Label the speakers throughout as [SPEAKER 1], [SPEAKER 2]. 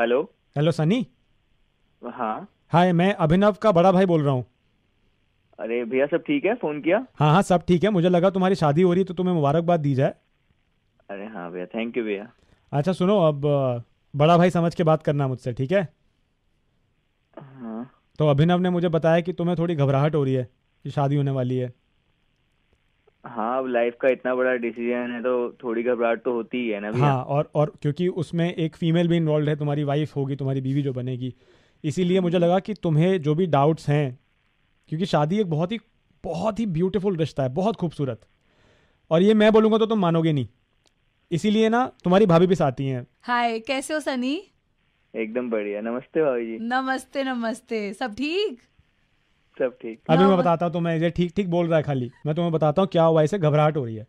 [SPEAKER 1] Hello hello Sunny हाँ हाय मैं अभिनव का बड़ा भाई बोल रहा हूँ अरे भैया सब ठीक है फोन किया हाँ हाँ सब ठीक है मुझे लगा तुम्हारी शादी हो रही है तो तुम्हें मुबारकबाद दी जाए अरे हाँ भैया थैंक यू भैया अच्छा सुनो अब बड़ा भाई समझ के बात करना मुझसे ठीक है हाँ तो अभिनव ने मुझे बताया कि तुम्हें थोड़ी घबराहट हो रही है कि शादी होने वाली है हाँ अब लाइफ का इतना बड़ा डिसीजन है तो थोड़ी घबराहट तो होती ही है ना हाँ और और क्योंकि उसमें एक फीमेल भी इन्वॉल्व है तुम्हारी वाइफ होगी तुम्हारी बीवी जो बनेगी इसीलिए मुझे लगा कि तुम्हें जो भी डाउट्स हैं क्योंकि शादी एक बहुत ही बहुत ही ब्यूटीफुल रिश्ता है बहुत खूबसूरत और ये मैं बोलूँगा तो तुम मानोगे नहीं इसीलिए ना तुम्हारी भाभी भी साथी हैं
[SPEAKER 2] हाय कैसे हो सनी
[SPEAKER 1] एकदम बढ़िया नमस्ते भाभी जी
[SPEAKER 2] नमस्ते नमस्ते सब ठीक सब ठीक
[SPEAKER 1] अभी मैं बताता हूँ तुम्हें तो ठीक ठीक बोल रहा है खाली मैं तुम्हें बताता हूँ क्या हुआ इसे घबराहट हो रही है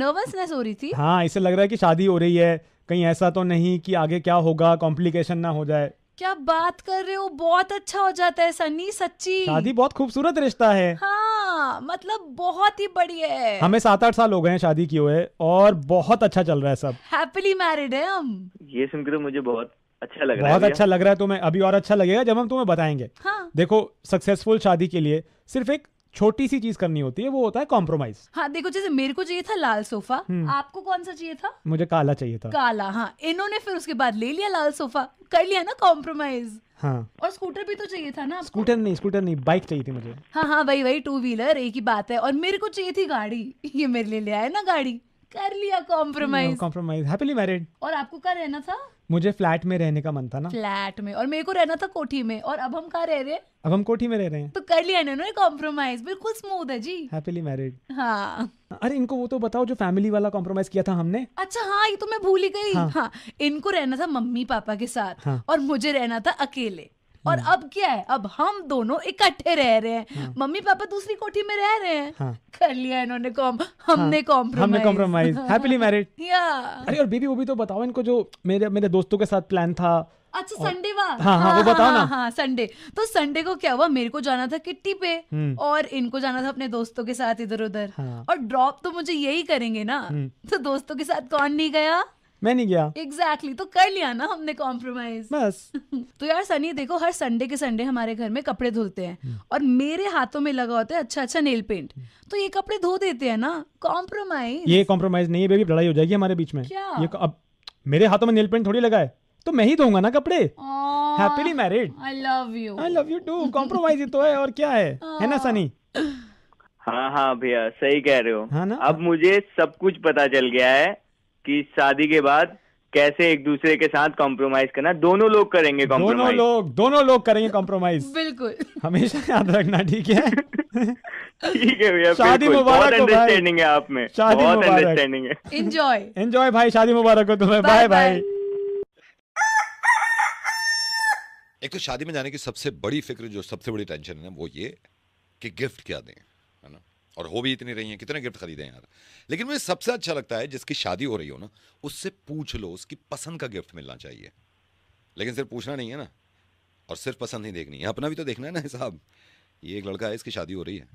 [SPEAKER 2] नर्वसनेस हो रही थी
[SPEAKER 1] हाँ इसे लग रहा है कि शादी हो रही है कहीं ऐसा तो नहीं कि आगे क्या होगा कॉम्प्लिकेशन ना हो जाए
[SPEAKER 2] क्या बात कर रहे हो बहुत अच्छा हो जाता है सनी सच्ची शादी
[SPEAKER 1] बहुत खूबसूरत रिश्ता है
[SPEAKER 2] हाँ मतलब बहुत ही बढ़िया है हमें
[SPEAKER 1] सात आठ साल हो गए हैं शादी किए हुए और बहुत अच्छा चल रहा है सब
[SPEAKER 2] हैप्पीली मैरिड है हम
[SPEAKER 1] ये सुनकर तो मुझे बहुत अच्छा, अच्छा लग रहा है बहुत तो अच्छा लग रहा है तुम्हें अभी और अच्छा लगेगा जब हम तुम्हें बताएंगे हाँ। देखो सक्सेसफुल शादी के लिए सिर्फ एक छोटी सी चीज करनी होती है वो होता है कॉम्प्रोमाइज
[SPEAKER 2] हाँ देखो जैसे मेरे को चाहिए था लाल सोफा हम्म। आपको कौन सा चाहिए था
[SPEAKER 1] मुझे काला चाहिए था
[SPEAKER 2] काला हाँ इन्होंने फिर उसके बाद ले लिया लाल सोफा कर लिया ना कॉम्प्रोमाइज हाँ और स्कूटर भी तो चाहिए था ना स्कूटर
[SPEAKER 1] नहीं स्कूटर नहीं बाइक चाहिए थी मुझे
[SPEAKER 2] हाँ हाँ वही वही टू व्हीलर एक ही बात है और मेरे को चाहिए थी गाड़ी ये मेरे लिए ले आया ना गाड़ी कर लिया कॉम्प्रोमाइज
[SPEAKER 1] कॉम्प्रोमाइज हैप्पीली मैरिड
[SPEAKER 2] और आपको कहाँ रहना था
[SPEAKER 1] मुझे फ्लैट में रहने का मन था ना
[SPEAKER 2] फ्लैट में और मेरे को रहना था कोठी में और अब हम कहाँ रह रहे हैं
[SPEAKER 1] अब हम कोठी में रह रहे हैं
[SPEAKER 2] तो कर लिया ना उन्होंने कॉम्प्रोमाइज बिल्कुल स्मूथ है जी
[SPEAKER 1] हैप्पीली मैरिड हाँ अरे इनको वो तो बताओ जो फैमिली वाला कॉम्प्रोमाइज किया था हमने
[SPEAKER 2] अच्छा हाँ ये तो मैं भूल ही गई हाँ।, हाँ इनको रहना था मम्मी पापा के साथ हाँ। और मुझे रहना था अकेले और हम्म। अब क्या है अब हम दोनों इकट्ठे रह रहे हैं हाँ। मम्मी पापा दूसरी कोठी में रह रहे हैं हाँ। कर लिया इन्होंने कॉम हमने कॉम्प्रोमाइज हैप्पीली मैरिड अरे
[SPEAKER 1] और बीबी वो भी तो बताओ इनको जो मेरे मेरे दोस्तों के साथ प्लान था
[SPEAKER 2] अच्छा संडे वाह हाँ, हाँ, वो हाँ, बताओ ना हाँ संडे तो संडे को क्या हुआ मेरे को जाना था किट्टी पे हम्म। और इनको जाना था अपने दोस्तों के साथ इधर उधर और ड्रॉप तो मुझे यही करेंगे ना हम्म। तो दोस्तों के साथ कौन नहीं गया मैं नहीं गया एग्जैक्टली exactly, तो कर लिया ना हमने कॉम्प्रोमाइज बस तो यार सनी देखो हर संडे के संडे हमारे घर में कपड़े धुलते हैं हम्म। और मेरे हाथों में लगा होता है अच्छा अच्छा नेल पेंट हम्म। तो ये कपड़े धो देते हैं ना कॉम्प्रोमाइज
[SPEAKER 1] ये कॉम्प्रोमाइज नहीं है बेबी लड़ाई हो जाएगी हमारे बीच में क्या ये अब मेरे हाथों में नेल पेंट थोड़ी लगा है तो मैं ही दूंगा ना कपड़े
[SPEAKER 2] happily married I love you
[SPEAKER 1] I love you too compromise तो है और क्या है है ना सनी हाँ हाँ भैया सही कह रहे हो हाँ ना अब मुझे सब कुछ पता चल गया है कि शादी के बाद कैसे एक दूसरे के साथ कॉम्प्रोमाइज करना दोनों लोग करेंगे दोनों लोग दोनों लोग करेंगे कॉम्प्रोमाइज बिल्कुल हमेशा याद रखना ठीक है
[SPEAKER 2] ठीक है भैया शादी मुबारक अंडरस्टैंडिंग
[SPEAKER 1] है आप में शादी बहुत अंडरस्टैंडिंग
[SPEAKER 2] है एंजॉय
[SPEAKER 1] एंजॉय भाई शादी मुबारक हो तुम्हें बाय बाय
[SPEAKER 3] एक तो शादी में जाने की सबसे बड़ी फिक्र जो सबसे बड़ी टेंशन है वो ये कि गिफ्ट क्या दें और हो भी इतनी रही हैं कितने गिफ्ट खरीदे यार लेकिन मुझे सबसे अच्छा लगता है जिसकी शादी हो रही हो ना उससे पूछ लो उसकी पसंद का गिफ्ट मिलना चाहिए लेकिन सिर्फ पूछना नहीं है ना और सिर्फ पसंद नहीं देखनी है अपना भी तो देखना है ना साहब ये एक लड़का है इसकी शादी हो रही है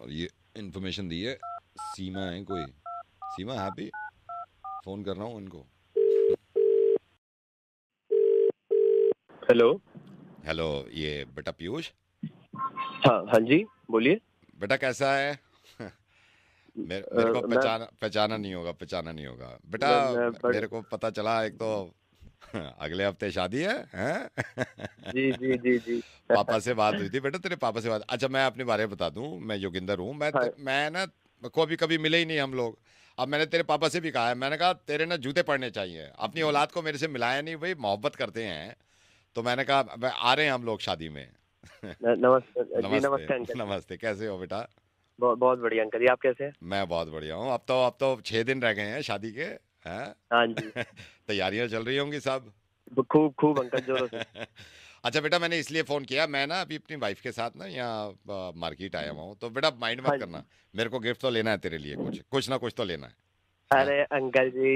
[SPEAKER 3] और ये इन्फॉर्मेशन दी है सीमा है कोई सीमा हैप्पी फ़ोन कर रहा हूँ उनको हेलो हेलो ये बेटा पीयूष
[SPEAKER 2] हाँ
[SPEAKER 3] हाँ जी बोलिए बेटा कैसा है मेरे, मेरे को पहचाना पहचाना नहीं होगा पहचाना नहीं होगा बेटा मेरे को पता चला एक तो अगले हफ्ते शादी है हैं जी जी जी जी पापा से बात हुई थी बेटा तेरे पापा से बात अच्छा मैं अपने बारे में बता दूं मैं योगिंदर हूँ मैं हाँ। मैं ना कभी कभी मिले ही नहीं हम लोग अब मैंने तेरे पापा से भी कहा है मैंने कहा तेरे ना जूते पड़ने चाहिए अपनी हम्म। औलाद को मेरे से मिलाया नहीं भाई मोहब्बत करते हैं तो मैंने कहा आ रहे हैं हम लोग शादी में
[SPEAKER 2] नमस्ते नमस्ते,
[SPEAKER 3] नमस्ते कैसे हो बेटा
[SPEAKER 1] बहुत बहुत बढ़िया अंकल जी आप कैसे हैं
[SPEAKER 3] मैं बहुत बढ़िया हूँ अब तो अब तो छह दिन रह गए हैं शादी के हाँ जी तैयारियां चल रही होंगी सब खूब खूब अंकल जो अच्छा बेटा मैंने इसलिए फ़ोन किया मैं ना अभी अपनी वाइफ के साथ ना यहाँ मार्केट आया हुआ हूँ तो बेटा माइंड मत हाँ करना मेरे को गिफ्ट तो लेना है तेरे लिए कुछ कुछ ना कुछ तो लेना है
[SPEAKER 1] हाँ। अरे अंकल
[SPEAKER 3] जी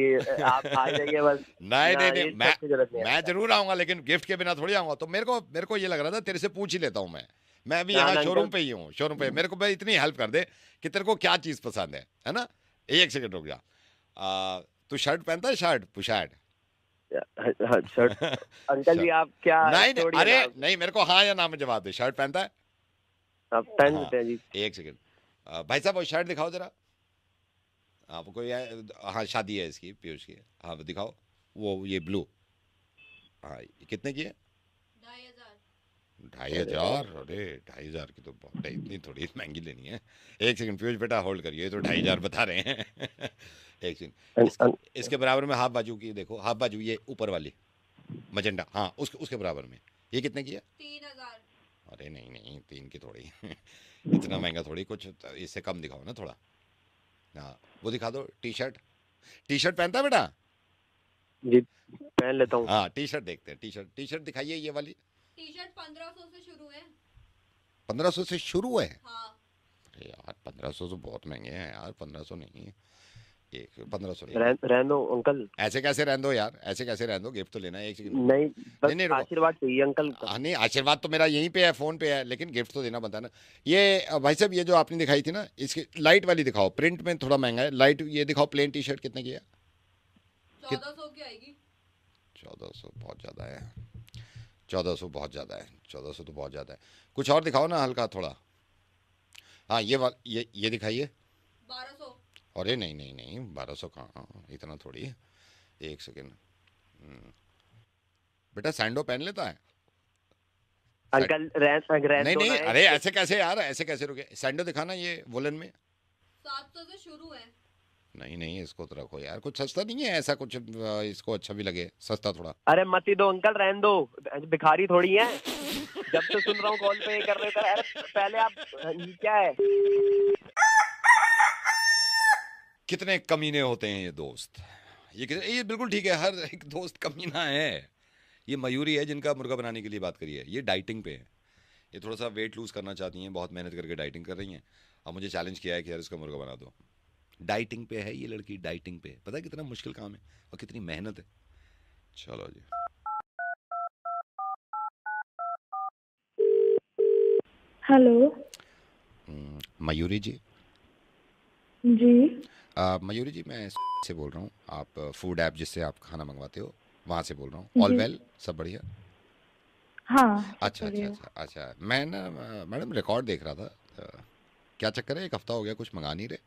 [SPEAKER 3] आप आ जाइए बस नहीं नहीं नहीं मैं मैं जरूर आऊंगा लेकिन गिफ्ट के बिना थोड़ी आऊंगा तो मेरे को मेरे को ये लग रहा था तेरे से पूछ ही लेता हूँ मैं मैं भी यहाँ शोरूम पे ही हूँ शोरूम पे हम्म। मेरे को भाई इतनी हेल्प कर दे कि तेरे को क्या चीज़ पसंद है है ना एक सेकंड रुक जा तू शर्ट पहनता है शर्ट पुशर्ट शर्ट अंकल जी आप क्या नहीं नहीं अरे नहीं मेरे को हाँ या ना में जवाब दे शर्ट पहनता है आप पहन लेते हाँ, हैं जी एक सेकंड भाई साहब वो शर्ट दिखाओ जरा आपको ये हाँ शादी है इसकी पीयूष की हाँ दिखाओ वो ये ब्लू हाँ कितने की है ढाई हजार अरे ढाई हजार की तो बहुत इतनी थोड़ी महंगी लेनी है एक सेकंड फ्यूज बेटा होल्ड करिए तो ढाई हजार बता रहे हैं एक सेकंड इसके, इसके बराबर में हाफ बाजू की देखो हाफ बाजू ये ऊपर वाली मजेंडा हाँ उसके उसके बराबर में ये कितने की है
[SPEAKER 2] तीन हजार
[SPEAKER 3] अरे नहीं नहीं तीन की थोड़ी इतना महंगा थोड़ी कुछ तो इससे कम दिखाओ ना थोड़ा हाँ वो दिखा दो टी शर्ट टी शर्ट पहनता है बेटा जी पहन लेता हूँ हाँ टी शर्ट देखते हैं टी शर्ट टी शर्ट दिखाइए ये वाली पंद्रह सौ से शुरू है हाँ। अरे हाँ। यार पंद्रह सौ तो बहुत महंगे हैं यार पंद्रह सौ नहीं है एक पंद्रह सौ रहन अंकल ऐसे कैसे रहने दो यार ऐसे कैसे रहने दो गिफ्ट तो लेना एक नहीं, नहीं नहीं, आशीर्वाद चाहिए अंकल का हाँ, नहीं आशीर्वाद तो मेरा यहीं पे है फोन पे है लेकिन गिफ्ट तो देना बनता ना ये भाई साहब ये जो आपने दिखाई थी ना इसकी लाइट वाली दिखाओ प्रिंट में थोड़ा महंगा है लाइट ये दिखाओ प्लेन टी शर्ट कितने की है
[SPEAKER 2] चौदह
[SPEAKER 3] सौ बहुत ज़्यादा है चौदह सौ बहुत ज़्यादा है चौदह सौ तो बहुत ज़्यादा है कुछ और दिखाओ ना हल्का थोड़ा हाँ ये वाल ये ये दिखाइए बारह सौ अरे नहीं नहीं नहीं बारह सौ कहाँ हाँ, इतना थोड़ी है एक सेकेंड हम्म। बेटा सैंडो पहन लेता है अंकल नहीं नहीं अरे ऐसे कैसे यार ऐसे कैसे रुके सैंडो दिखाना ये वोलन में
[SPEAKER 2] सात सौ से शुरू है
[SPEAKER 3] नहीं नहीं इसको तो रखो यार कुछ सस्ता नहीं है ऐसा कुछ इसको अच्छा भी लगे सस्ता थोड़ा अरे मती दो अंकल रहन दो भिखारी
[SPEAKER 1] थोड़ी है जब से सुन रहा हूँ कॉल पे कर रहे थे अरे पहले आप क्या है
[SPEAKER 3] कितने कमीने होते हैं ये दोस्त ये कितने ये बिल्कुल ठीक है हर एक दोस्त कमीना है ये मयूरी है जिनका मुर्गा बनाने के लिए बात करी है ये डाइटिंग पे है ये थोड़ा सा वेट लूज़ करना चाहती हैं बहुत मेहनत करके डाइटिंग कर रही हैं अब मुझे चैलेंज किया है कि यार इसका मुर्गा बना दो डाइटिंग पे है ये लड़की डाइटिंग पे है पता है कितना मुश्किल काम है और कितनी मेहनत है चलो जी हेलो मयूरी जी जी मयूरी जी मैं से बोल रहा हूँ आप फूड ऐप जिससे आप खाना मंगवाते हो वहाँ से बोल रहा हूँ ऑल वेल सब बढ़िया
[SPEAKER 2] हाँ अच्छा अच्छा अच्छा
[SPEAKER 3] अच्छा मैं ना मैडम रिकॉर्ड देख रहा था क्या चक्कर है एक हफ्ता हो गया कुछ मंगा नहीं रहे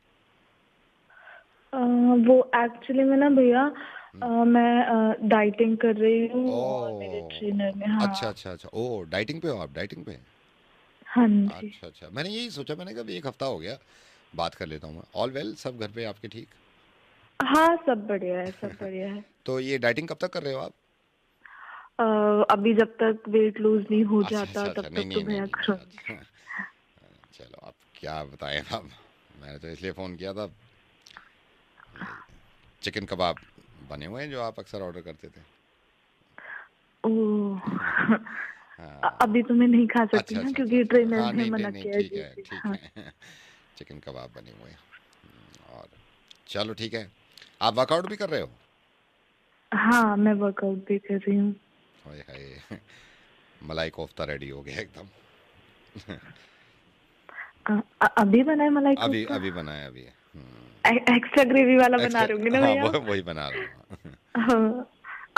[SPEAKER 2] वो एक्चुअली में ना भैया हम्म। मैं डाइटिंग कर रही हूँ हाँ अच्छा
[SPEAKER 3] अच्छा अच्छा ओ डाइटिंग पे हो आप डाइटिंग पे
[SPEAKER 2] हाँ अच्छा
[SPEAKER 3] अच्छा मैंने यही सोचा मैंने कहा एक हफ्ता हो गया बात कर लेता हूँ मैं ऑल वेल सब घर पे आपके ठीक
[SPEAKER 2] हाँ सब बढ़िया है सब बढ़िया है
[SPEAKER 3] तो ये डाइटिंग कब तक कर रहे हो आप
[SPEAKER 2] uh, अभी जब तक वेट लूज नहीं हो अच्छा, जाता अच्छा, तब अच्छा, तक नहीं, तो मैं अच्छा, अच्छा।
[SPEAKER 3] चलो आप क्या बताएं आप मैंने तो इसलिए फोन किया था चिकन कबाब बने हुए हैं जो आप अक्सर ऑर्डर करते थे
[SPEAKER 2] हाँ। अभी तो मैं नहीं खा सकती अच्छा, अच्छा क्योंकि अच्छा। ट्रेन हाँ, ने मना किया ठीक है ठीक है
[SPEAKER 3] चिकन कबाब हाँ। बने हुए हैं और चलो ठीक है आप वर्कआउट भी कर रहे हो
[SPEAKER 2] हाँ मैं वर्कआउट भी कर रही हूँ
[SPEAKER 3] मलाई कोफ्ता रेडी हो गया एकदम
[SPEAKER 2] अभी बनाए मलाई अभी
[SPEAKER 3] अभी बनाए अभी है
[SPEAKER 2] एक्स्ट्रा ग्रेवी वाला बना रहे ना भैया हाँ,
[SPEAKER 3] वही बना रहा
[SPEAKER 2] हूँ हाँ,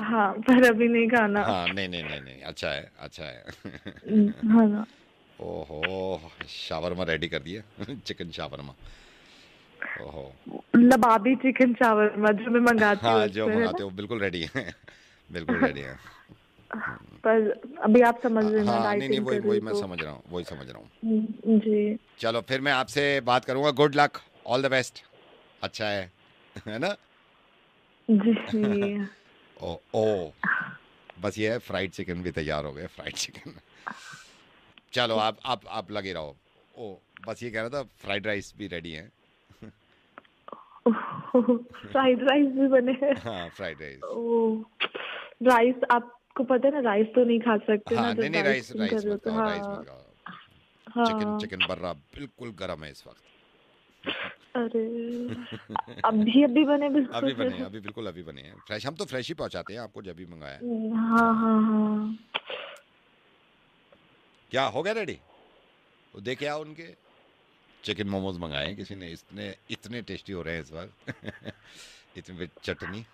[SPEAKER 2] हाँ पर अभी नहीं खाना हाँ
[SPEAKER 3] नहीं नहीं नहीं नहीं अच्छा है अच्छा है हाँ ओहो शावरमा रेडी कर दिया चिकन शावरमा ओहो
[SPEAKER 2] लबाबी चिकन शावरमा जो मैं मंगाती हाँ जो मंगाते
[SPEAKER 3] हो बिल्कुल रेडी है बिल्कुल रेडी है
[SPEAKER 2] पर अभी आप समझ रहे हैं हाँ, हाँ, नहीं नहीं वही वही मैं समझ
[SPEAKER 3] रहा हूँ वही समझ रहा हूँ
[SPEAKER 2] हम्म, जी
[SPEAKER 3] चलो फिर मैं आपसे बात करूंगा good luck all the best अच्छा है है ना ओ ओ बस ये है फ्राइड चिकन भी तैयार हो गए फ्राइड चिकन चलो आप आप आप लगे रहो ओ बस ये कह रहा था फ्राइड राइस भी रेडी है
[SPEAKER 2] फ्राइड राइस भी बने हाँ फ्राइड राइस राइस आपको पता है ना राइस तो नहीं खा सकते हाँ, ना नहीं, नहीं राइस राइस तो हाँ। मत खाओ राइस मत खाओ चिकन
[SPEAKER 3] चिकन बर्रा बिल्कुल गर्म है इस वक्त
[SPEAKER 2] अरे अभी अभी बने बिल्कुल अभी बने अभी
[SPEAKER 3] बिल्कुल अभी बने हैं फ्रेश हम तो फ्रेश ही पहुंचाते हैं आपको जब भी मंगाया
[SPEAKER 2] हाँ, हाँ, हाँ।
[SPEAKER 3] क्या हो गया रेडी वो देखे आओ उनके चिकन मोमोज मंगाए किसी ने इतने इतने टेस्टी हो रहे हैं इस बार इतने चटनी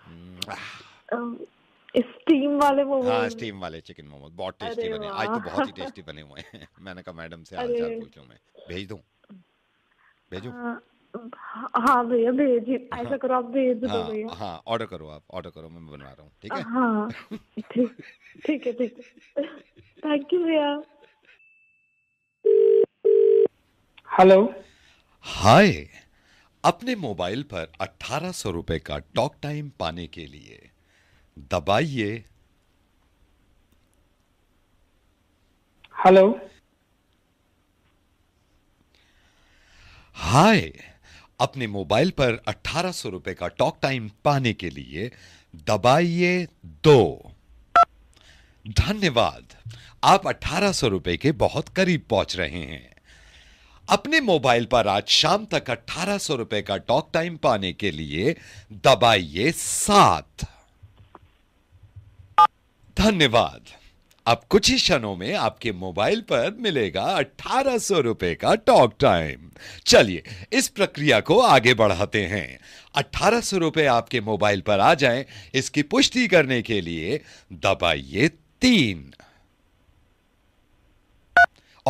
[SPEAKER 2] स्टीम वाले मोमोज हाँ
[SPEAKER 3] स्टीम वाले चिकन मोमोज बहुत टेस्टी बने आज तो बहुत ही टेस्टी बने हुए हैं मैंने कहा मैडम से हाल चाल पूछूं मैं भेज दूं भेजूं
[SPEAKER 2] हाँ, हाँ भैया भेजिए हाँ। ऐसा करो आप भेज दो हाँ, भैया
[SPEAKER 3] हाँ ऑर्डर करो आप ऑर्डर करो मैं बनवा रहा हूँ
[SPEAKER 2] ठीक है हाँ ठीक ठीक है ठीक है थैंक यू भैया
[SPEAKER 3] हेलो हाय अपने मोबाइल पर अठारह सौ रुपए का टॉक टाइम पाने के लिए दबाइए हेलो हाय अपने मोबाइल पर अट्ठारह सौ रुपए का टॉक टाइम पाने के लिए दबाइए दो धन्यवाद आप अट्ठारह सौ रुपए के बहुत करीब पहुंच रहे हैं अपने मोबाइल पर आज शाम तक अट्ठारह सौ रुपए का टॉक टाइम पाने के लिए दबाइए सात धन्यवाद अब कुछ ही क्षणों में आपके मोबाइल पर मिलेगा अठारह सौ रुपए का टॉक टाइम चलिए इस प्रक्रिया को आगे बढ़ाते हैं अठारह सौ रुपए आपके मोबाइल पर आ जाएं इसकी पुष्टि करने के लिए दबाइए तीन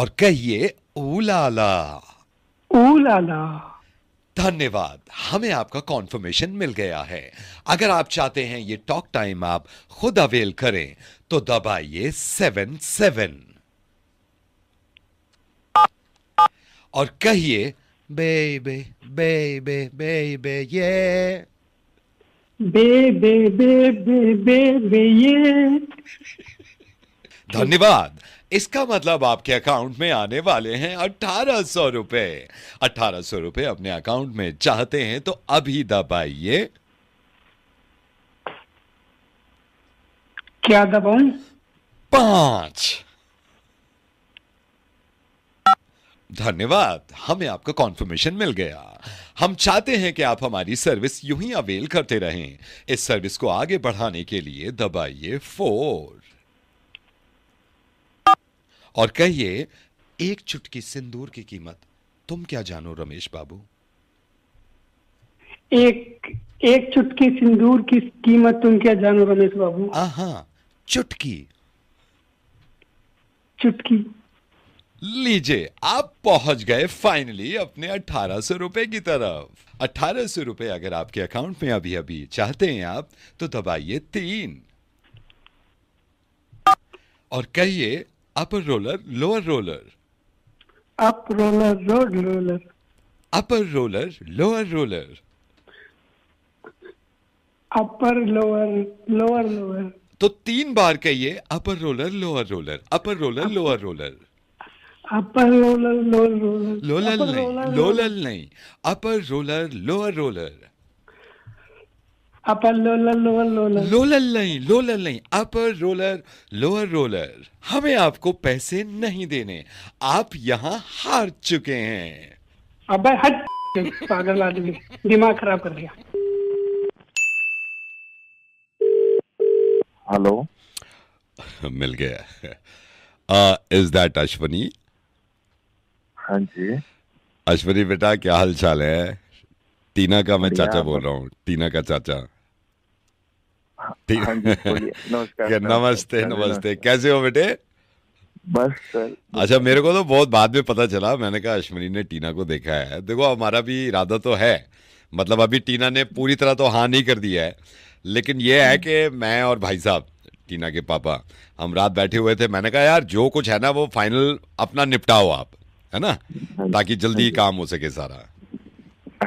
[SPEAKER 3] और कहिए ऊलाला
[SPEAKER 2] ऊलाला
[SPEAKER 3] धन्यवाद हमें आपका कॉन्फर्मेशन मिल गया है अगर आप चाहते हैं ये टॉक टाइम आप खुद अवेल करें तो दबाइए सेवन सेवन और कहिए बेबे बेबे बेबे ये बेबे
[SPEAKER 1] बेबे बेबे ये
[SPEAKER 3] धन्यवाद इसका मतलब आपके अकाउंट में आने वाले हैं अठारह सौ रुपए अठारह सौ रुपए अपने अकाउंट में चाहते हैं तो अभी दबाइए
[SPEAKER 2] क्या दबाऊं पांच
[SPEAKER 3] धन्यवाद हमें आपका कॉन्फर्मेशन मिल गया हम चाहते हैं कि आप हमारी सर्विस यूं ही अवेल करते रहें इस सर्विस को आगे बढ़ाने के लिए दबाइए फोर और कहिए एक चुटकी सिंदूर की कीमत तुम क्या जानो रमेश बाबू
[SPEAKER 2] एक एक चुटकी सिंदूर की कीमत तुम क्या जानो रमेश बाबू हाँ
[SPEAKER 3] चुटकी चुटकी लीजिए आप पहुंच गए फाइनली अपने अठारह सौ रुपए की तरफ अठारह सौ रुपए अगर आपके अकाउंट में अभी अभी चाहते हैं आप तो दबाइए तीन और कहिए upper roller lower roller
[SPEAKER 2] up roller lower roller
[SPEAKER 3] upper roller lower roller
[SPEAKER 1] upper lower lower lower
[SPEAKER 3] तो तीन बार कहिए upper roller lower roller upper roller lower roller
[SPEAKER 1] upper roller lower roller लोलल नहीं लोलल
[SPEAKER 3] नहीं upper roller lower roller upper roller lower roller लोलल नहीं लोलल नहीं अपर रोलर लोअर रोलर हमें आपको पैसे नहीं देने आप यहाँ हार चुके हैं
[SPEAKER 1] अब हट पागल आदमी दिमाग खराब कर दिया
[SPEAKER 3] हेलो मिल गया इज दैट अश्वनी हाँ जी अश्वनी बेटा क्या हाल चाल है टीना का मैं चाचा बोल रहा हूँ टीना का चाचा ठीक हाँ नमस्ते हाँ नमस्ते कैसे हो बेटे बस सर अच्छा मेरे को तो बहुत बाद में पता चला मैंने कहा अश्विनी ने टीना को देखा है देखो हमारा भी इरादा तो है मतलब अभी टीना ने पूरी तरह तो हाँ नहीं कर दिया है लेकिन ये है हम्म। कि मैं और भाई साहब टीना के पापा हम रात बैठे हुए थे मैंने कहा यार जो कुछ है ना वो फाइनल अपना निपटाओ आप है ना हाँ ताकि जल्दी हाँ काम हो सके सारा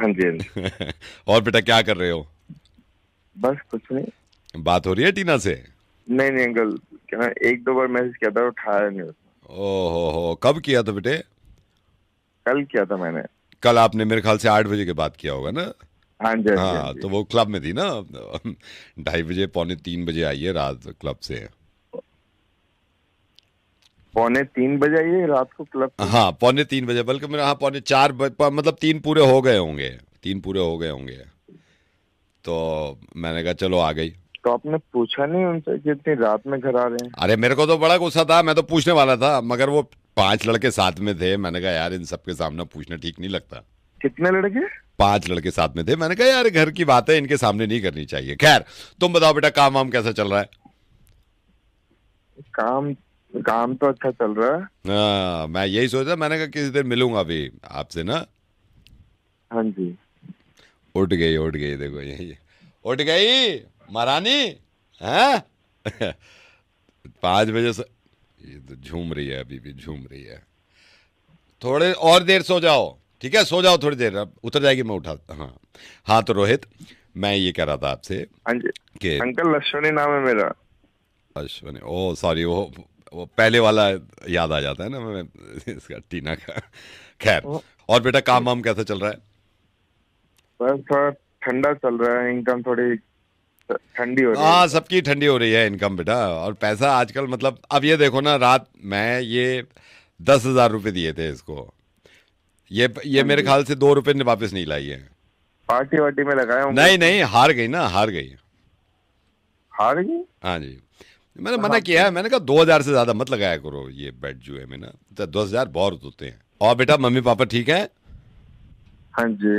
[SPEAKER 3] हाँ जी हाँ और बेटा क्या कर रहे हो बस कुछ नहीं बात हो रही है टीना से नहीं नहीं अंकल एक दो बार मैसेज किया था उठाया नहीं ओहो हो कब किया था बेटे कल किया था मैंने कल आपने मेरे ख्याल से आठ बजे के बाद किया होगा ना हाँ जी हाँ तो वो क्लब में थी ना ढाई बजे पौने तीन बजे आई है रात क्लब से
[SPEAKER 1] पौने तीन बजे आई है रात को क्लब
[SPEAKER 3] हाँ पौने तीन बजे बल्कि मेरा हाँ पौने चार बजे मतलब तीन पूरे हो गए होंगे तीन पूरे हो गए होंगे तो मैंने कहा चलो आ गई तो आपने पूछा नहीं उनसे कि इतनी रात में घर आ रहे हैं अरे मेरे को तो बड़ा गुस्सा था मैं तो पूछने वाला था मगर वो पांच लड़के साथ में थे मैंने कहा यार इन सबके सामने पूछना ठीक नहीं लगता कितने लड़के पांच लड़के साथ में थे मैंने कहा यार घर की बात है इनके सामने नहीं करनी चाहिए खैर तुम बताओ बेटा काम वाम कैसा चल रहा है काम काम तो अच्छा चल रहा है आ, हाँ, मैं यही सोच रहा मैंने कहा किसी दिन मिलूंगा अभी आपसे ना हाँ जी उठ गई उठ गई देखो यही उठ गई महारानी है हाँ? बजे से ये तो झूम रही है अभी भी झूम रही है थोड़े और देर सो जाओ ठीक है सो जाओ थोड़ी देर अब उतर जाएगी मैं उठा हाँ हाँ तो रोहित मैं ये कह रहा था आपसे हाँ अंकल अश्वनी नाम है मेरा अश्वनी ओ सॉरी वो वो पहले वाला याद आ जाता है ना मैं इसका टीना का खैर और बेटा काम वाम कैसा चल रहा है
[SPEAKER 1] बस ठंडा चल रहा है इनकम थोड़ी ठंडी हो रही है हाँ
[SPEAKER 3] सबकी ठंडी हो रही है इनकम बेटा और पैसा आजकल मतलब अब ये देखो ना रात मैं ये दस हजार रुपये दिए थे इसको ये ये हाँ मेरे ख्याल से दो रुपए ने वापस नहीं लाई है
[SPEAKER 1] पार्टी वार्टी में लगाया नहीं
[SPEAKER 3] नहीं हार गई ना हार गई हार गई हाँ जी मैंने मना हाँ किया है मैंने कहा दो हजार से ज्यादा मत लगाया करो ये बेड जो है ना तो दस हजार बहुत होते हैं और बेटा मम्मी पापा ठीक है हाँ जी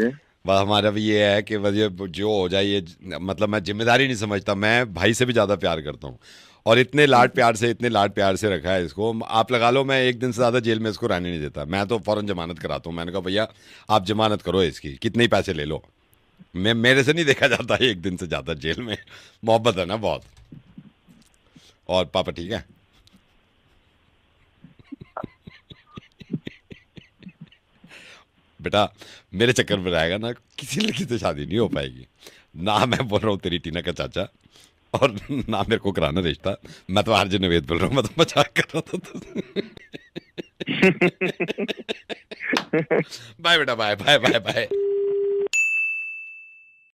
[SPEAKER 3] वह हमारा भी ये है कि जो हो जाए ये मतलब मैं जिम्मेदारी नहीं समझता मैं भाई से भी ज्यादा प्यार करता हूँ और इतने लाड प्यार से इतने लाड प्यार से रखा है इसको आप लगा लो मैं एक दिन से ज़्यादा जेल में इसको रहने नहीं देता मैं तो फ़ौरन जमानत कराता हूँ मैंने कहा भैया आप जमानत करो इसकी कितने पैसे ले लो मैं मेरे से नहीं देखा जाता एक दिन से ज़्यादा जेल में मोहब्बत है ना बहुत और पापा ठीक है बेटा मेरे चक्कर में रहेगा ना किसी लड़की से शादी नहीं हो पाएगी ना मैं बोल रहा हूँ तेरी टीना का चाचा और ना मेरे को कराना रिश्ता मैं तो आरजे नवेद बोल रहा हूँ मैं तो मजाक कर रहा था तो बाय बेटा बाय बाय बाय बाय